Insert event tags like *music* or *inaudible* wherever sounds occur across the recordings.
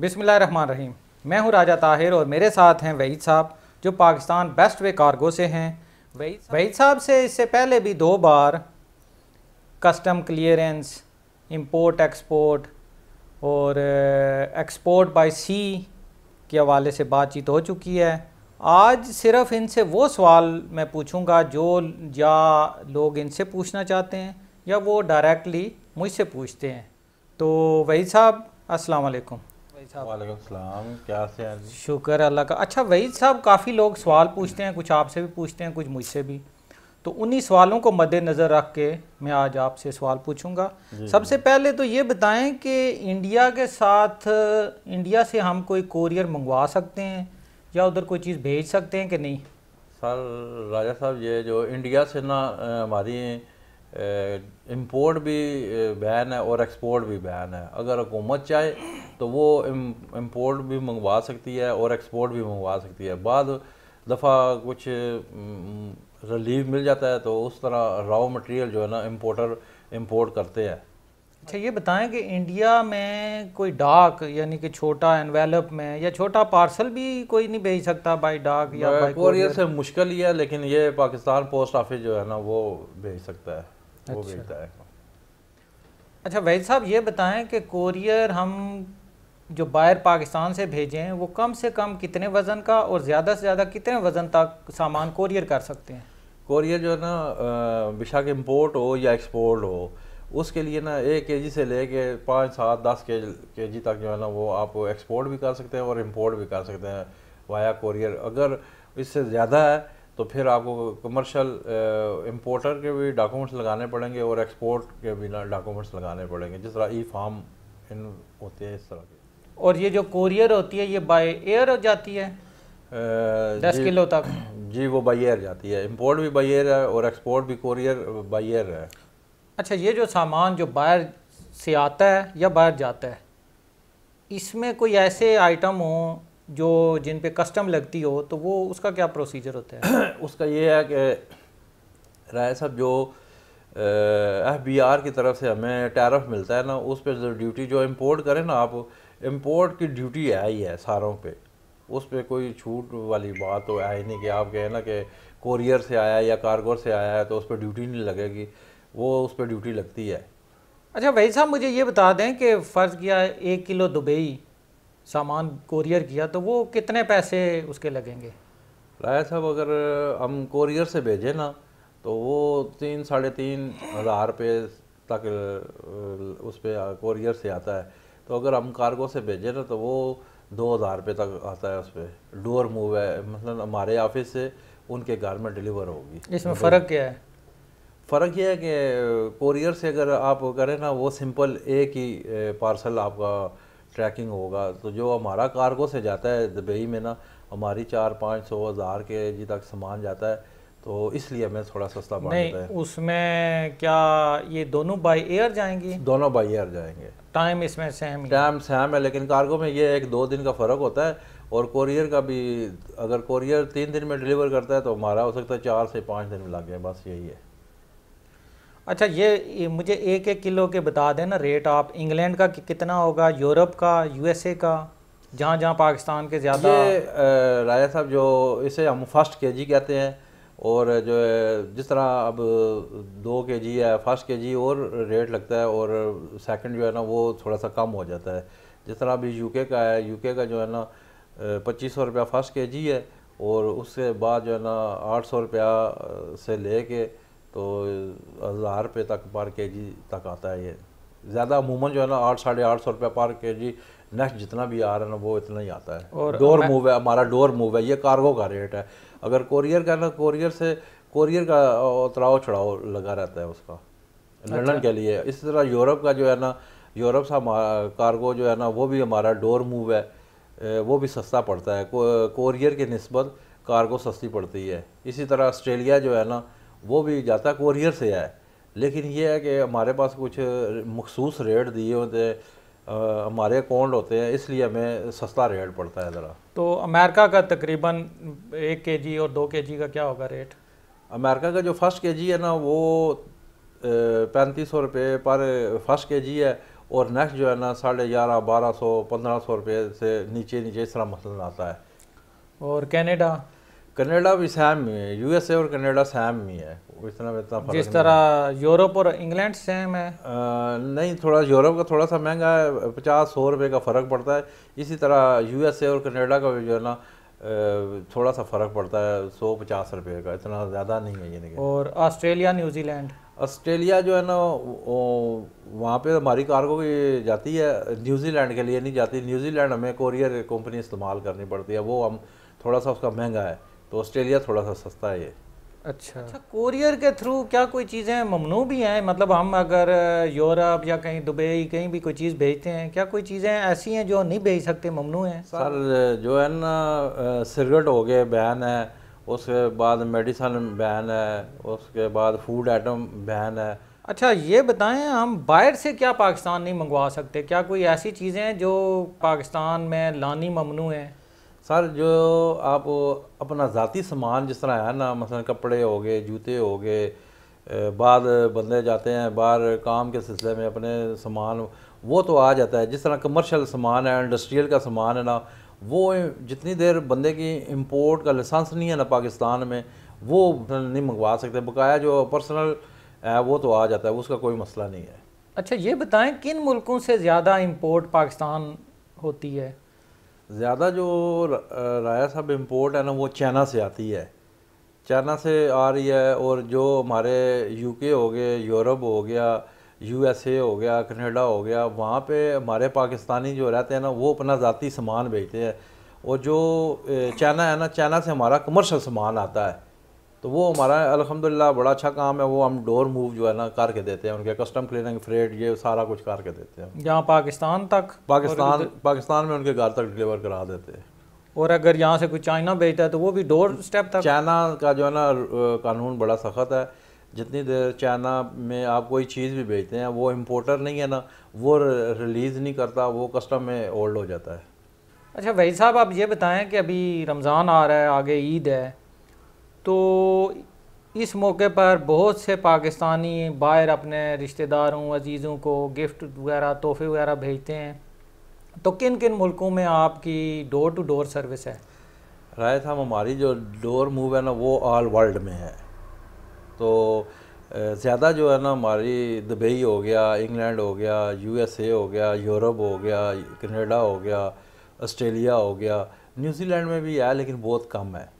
बिसमिल्ल रहीम मैं हूं राजा ताहिर और मेरे साथ हैं वहीद साहब जो पाकिस्तान बेस्ट वे कार्गो से हैं वहीद साहब से इससे पहले भी दो बार कस्टम क्लियरेंस इंपोर्ट एक्सपोर्ट और एक्सपोर्ट बाय सी के हवाले से बातचीत हो चुकी है आज सिर्फ इनसे वो सवाल मैं पूछूंगा जो या लोग इनसे पूछना चाहते हैं या वो डायरेक्टली मुझसे पूछते हैं तो वही साहब अस्सलाम वालेकुम शुक्र अल्लाह का अच्छा वहीद साहब काफ़ी लोग सवाल पूछते हैं कुछ आपसे भी पूछते हैं कुछ मुझसे भी तो उन्हीं सवालों को मद्देनज़र रख के मैं आज आपसे सवाल पूछूंगा सबसे पहले तो ये बताएं कि इंडिया के साथ इंडिया से हम कोई कोरियर मंगवा सकते हैं या उधर कोई चीज़ भेज सकते हैं कि नहीं सर राजा साहब ये जो इंडिया से ना हमारी इम्पोर्ट भी बैन है और एक्सपोर्ट भी बैन है अगर हुकूमत चाहे तो वो इम्पोर्ट भी मंगवा सकती है और एक्सपोर्ट भी मंगवा सकती है बाद दफ़ा कुछ रिलीफ मिल जाता है तो उस तरह रॉ मटेरियल जो है ना इम्पोर्टर इम्पोर्ट करते हैं अच्छा ये बताएं कि इंडिया में कोई डाक यानी कि छोटा एनवेलप में या छोटा पार्सल भी कोई नहीं भेज सकता बाई डाक या कोरियर से मुश्किल ही है लेकिन ये पाकिस्तान पोस्ट ऑफिस जो है ना वो भेज सकता है वो अच्छा। भेजता है अच्छा वैद साहब ये बताएं कि कोरियर हम जो बाहर पाकिस्तान से भेजें वो कम से कम कितने वज़न का और ज़्यादा से ज़्यादा कितने वज़न तक सामान कोरियर कर सकते हैं कोरियर जो है ना बेशक इम्पोर्ट हो या एक्सपोर्ट हो उसके लिए ना एक के जी से ले कर पाँच सात दस के जी तक जो है ना वो आप एक्सपोर्ट भी कर सकते हैं और इम्पोर्ट भी कर सकते हैं वाया कोरियर अगर इससे ज़्यादा है तो फिर आपको कमर्शियल इम्पोर्टर uh, के भी डॉक्यूमेंट्स लगाने पड़ेंगे और एक्सपोर्ट के भी डॉक्यूमेंट्स लगाने पड़ेंगे जिस तरह ई फार्म इन होते हैं इस तरह के और ये जो कोरियर होती है ये बाय एयर हो जाती है uh, दस किलो तक जी वो बाई एयर जाती है इम्पोर्ट भी बाई एयर है और एक्सपोर्ट भी कोरियर बाई एयर है अच्छा ये जो सामान जो बाहर से आता है या बाहर जाता है इसमें कोई ऐसे आइटम हो जो जिन पे कस्टम लगती हो तो वो उसका क्या प्रोसीजर होता है *clears throat* उसका ये है कि राय साहब जो एफ बी आर की तरफ से हमें टैरफ मिलता है ना उस पर जो ड्यूटी जो इम्पोर्ट करें ना आप इम्पोर्ट की ड्यूटी है ही है सारों पे उस पर कोई छूट वाली बात तो है ही नहीं कि आप कहें ना कि कोरियर से आया या कार्गो से आया है तो उस पर ड्यूटी नहीं लगेगी वो उस पर ड्यूटी लगती है अच्छा भाई साहब मुझे ये बता दें कि फ़र्ज़ किया एक किलो दुबई सामान कोरियर किया तो वो कितने पैसे उसके लगेंगे राय साहब अगर हम कोरियर से भेजें ना तो वो तीन साढ़े तीन हज़ार रुपये तक उस पर कोरियर से आता है तो अगर हम कार्गो से भेजें ना तो वो दो हज़ार रुपये तक आता है उस पर डोर मूव है मतलब हमारे ऑफिस से उनके घर में डिलीवर होगी इसमें फ़र्क क्या है फ़र्क यह है कि कोरियर से अगर आप करें ना वो सिंपल एक ही पार्सल आपका ट्रैकिंग होगा तो जो हमारा कार्गो से जाता है दुबई में ना हमारी चार पाँच सौ हज़ार के जी तक सामान जाता है तो इसलिए हमें थोड़ा सस्ता पड़ नहीं है। उसमें क्या ये दोनों बाई एयर जाएंगी दोनों बाई एयर जाएंगे टाइम इसमें सेम टाइम सेम है लेकिन कार्गो में ये एक दो दिन का फ़र्क होता है और कोरियर का भी अगर कोरियर तीन दिन में डिलीवर करता है तो हमारा हो सकता है चार से पाँच दिन में लग जाए बस यही है अच्छा ये मुझे एक एक किलो के बता देना रेट आप इंग्लैंड का कितना होगा यूरोप का यूएसए का जहाँ जहाँ पाकिस्तान के ज़्यादा राजा साहब जो इसे हम फर्स्ट के जी कहते हैं और जो है जिस तरह अब दो के जी है फर्स्ट के जी और रेट लगता है और सेकंड जो है ना वो थोड़ा सा कम हो जाता है जिस तरह अभी यूके का है यूके का जो है ना पच्चीस सौ रुपया फर्स्ट के जी है और उसके बाद जो है ना आठ सौ रुपया से ले कर तो हज़ार रुपये तक पर के जी तक आता है ये ज़्यादा अमूमन जो है ना आठ साढ़े आठ सौ रुपये पर के जी नेक्स्ट जितना भी आ रहा है ना वो इतना ही आता है और डोर मूव है हमारा डोर मूव है ये कार्गो का रेट है अगर कोरियर का ना कोरियर से कोरियर का उतराव चढ़ाव लगा रहता है उसका अच्छा। के लिए इस तरह यूरोप का जो है ना यूरोप से कार्गो जो है ना वो भी हमारा डोर मूव है वो भी सस्ता पड़ता है कोरियर की नस्बत कार्गो सस्ती पड़ती है इसी तरह ऑस्ट्रेलिया जो है ना वो भी जाता कोरियर से है लेकिन ये है कि हमारे पास कुछ मखसूस रेट दिए होते हमारे अकाउंट होते हैं इसलिए हमें सस्ता रेट पड़ता है ज़रा तो अमेरिका का तकरीबन एक के जी और दो के जी का क्या होगा रेट अमेरिका का जो फर्स्ट के जी है ना वो पैंतीस सौ रुपये पर फर्स्ट के जी है और नेक्स्ट जो है ना साढ़े ग्यारह बारह सौ पंद्रह सौ रुपये से नीचे नीचे इस तरह मसलन आता है और कैनेडा कनाडा भी सैम में है यूएसए और कनाडा सेम में है इतना इतना फर्क जिस तरह यूरोप और इंग्लैंड सेम है आ, नहीं थोड़ा यूरोप का थोड़ा सा महंगा है पचास सौ रुपये का फ़र्क पड़ता है इसी तरह यूएसए और कनाडा का भी जो है ना थोड़ा सा फ़र्क पड़ता है सौ पचास रुपये का इतना ज़्यादा नहीं है ये नहीं और ऑस्ट्रेलिया न्यूजीलैंड ऑस्ट्रेलिया जो है ना वहाँ पे हमारी कार्गो की जाती है न्यूजीलैंड के लिए नहीं जाती न्यूजीलैंड हमें कोरियर कंपनी इस्तेमाल करनी पड़ती है वो हम थोड़ा सा उसका महंगा है तो ऑस्ट्रेलिया थोड़ा सा सस्ता है ये अच्छा अच्छा कोरियर के थ्रू क्या कोई चीज़ें ममनू भी हैं मतलब हम अगर यूरोप या कहीं दुबई कहीं भी कोई चीज़ भेजते हैं क्या कोई चीज़ें ऐसी हैं जो नहीं भेज सकते ममनू हैं सर जो है ना सिगरेट हो गए बैन है उसके बाद मेडिसन बैन है उसके बाद फूड आइटम बैन है अच्छा ये बताएं हम बाहर से क्या पाकिस्तान नहीं मंगवा सकते क्या कोई ऐसी चीज़ें हैं जो पाकिस्तान में लानी ममनू है सर जो आप अपना ज़ाती सामान जिस तरह है ना मसलन कपड़े हो गए जूते हो गए बाद बंदे जाते हैं बाहर काम के सिलसिले में अपने सामान वो तो आ जाता है जिस तरह कमर्शल सामान है इंडस्ट्रियल का सामान है ना वो जितनी देर बंदे की इंपोर्ट का लाइसेंस नहीं है ना पाकिस्तान में वो नहीं मंगवा सकते बकाया जो पर्सनल है वो तो आ जाता है उसका कोई मसला नहीं है अच्छा ये बताएं किन मुल्कों से ज़्यादा इम्पोर्ट पाकिस्तान होती है ज़्यादा जो राया साहब इम्पोर्ट है ना वो चाइना से आती है चाइना से आ रही है और जो हमारे यूके हो गए यूरोप हो गया यूएसए हो गया कनाडा हो गया वहाँ पे हमारे पाकिस्तानी जो रहते हैं ना वो अपना ज़ाती सामान बेचते हैं और जो चाइना है ना चाइना से हमारा कमर्शल सामान आता है तो वो हमारा अलहमदिल्ला बड़ा अच्छा काम है वो हम डोर मूव जो है ना करके देते हैं उनके कस्टम क्लीनिंग फ्रेट ये सारा कुछ करके देते हैं यहाँ पाकिस्तान तक पाकिस्तान पाकिस्तान में उनके घर तक डिलीवर करा देते हैं और अगर यहाँ से कोई चाइना भेजता है तो वो भी डोर स्टेप तक चाइना का जो है ना कानून बड़ा सख्त है जितनी देर चाइना में आप कोई चीज़ भी भेजते हैं वो इम्पोर्टर नहीं है ना वो रिलीज़ नहीं करता वो कस्टम में ओल्ड हो जाता है अच्छा वही साहब आप ये बताएं कि अभी रमज़ान आ रहा है आगे ईद है तो इस मौके पर बहुत से पाकिस्तानी बाहर अपने रिश्तेदारों अजीज़ों को गिफ्ट वगैरह तोहफे वगैरह भेजते हैं तो किन किन मुल्कों में आपकी डोर टू डोर सर्विस है राय साहब हमारी जो डोर मूव है ना वो ऑल वर्ल्ड में है तो ज़्यादा जो है ना हमारी दुबई हो गया इंग्लैंड हो गया यूएसए हो गया यूरोप हो गया कनाडा हो गया ऑस्ट्रेलिया हो गया न्यूजीलैंड में भी है लेकिन बहुत कम है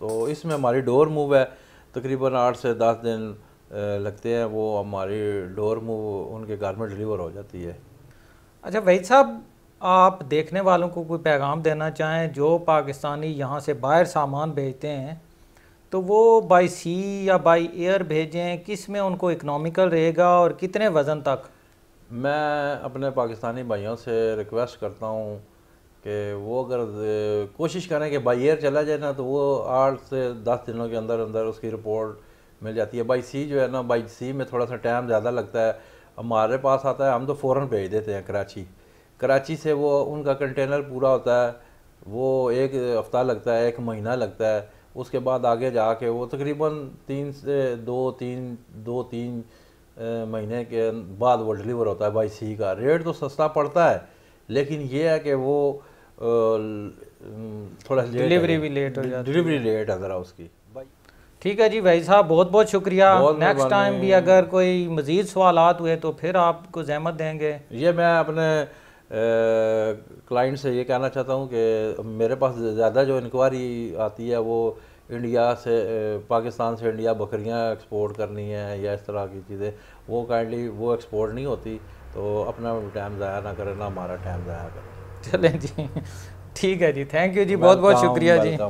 तो इसमें हमारी डोर मूव है तकरीबन आठ से दस दिन लगते हैं वो हमारी डोर मूव उनके घर में डिलीवर हो जाती है अच्छा वही साहब आप देखने वालों को कोई पैगाम देना चाहें जो पाकिस्तानी यहाँ से बाहर सामान भेजते हैं तो वो बाई सी या बाई एयर भेजें किस में उनको इकनॉमिकल रहेगा और कितने वज़न तक मैं अपने पाकिस्तानी भाइयों से रिक्वेस्ट करता हूँ कि वो अगर कोशिश करें कि बाई एयर चला जाए ना तो वो आठ से दस दिनों के अंदर अंदर उसकी रिपोर्ट मिल जाती है बाई सी जो है ना बाई सी में थोड़ा सा टाइम ज़्यादा लगता है हमारे पास आता है हम तो फ़ौर भेज देते हैं कराची कराची से वो उनका कंटेनर पूरा होता है वो एक हफ़्ता लगता है एक महीना लगता है उसके बाद आगे जा के वो तकरीबन तीन से दो तीन दो तीन महीने के बाद वो डिलीवर होता है बाई सी का रेट तो सस्ता पड़ता है लेकिन ये है कि वो थोड़ा डिलीवरी भी लेट हो जाती डिलीवरी लेट है ज़रा उसकी ठीक है जी भाई साहब बहुत बहुत शुक्रिया नेक्स्ट टाइम भी अगर कोई मज़ीद सवाल हुए तो फिर आपको जहमत देंगे ये मैं अपने क्लाइंट से ये कहना चाहता हूँ कि मेरे पास ज़्यादा जो इंक्वायरी आती है वो इंडिया से पाकिस्तान से इंडिया बकरियाँ एक्सपोर्ट करनी है या इस तरह की चीज़ें वो काइंडली वो एक्सपोर्ट नहीं होती तो अपना टाइम ज़ाया ना करें ना हमारा टाइम ज़ाया करें चलें जी ठीक है जी थैंक यू जी बहुत बहुत शुक्रिया जी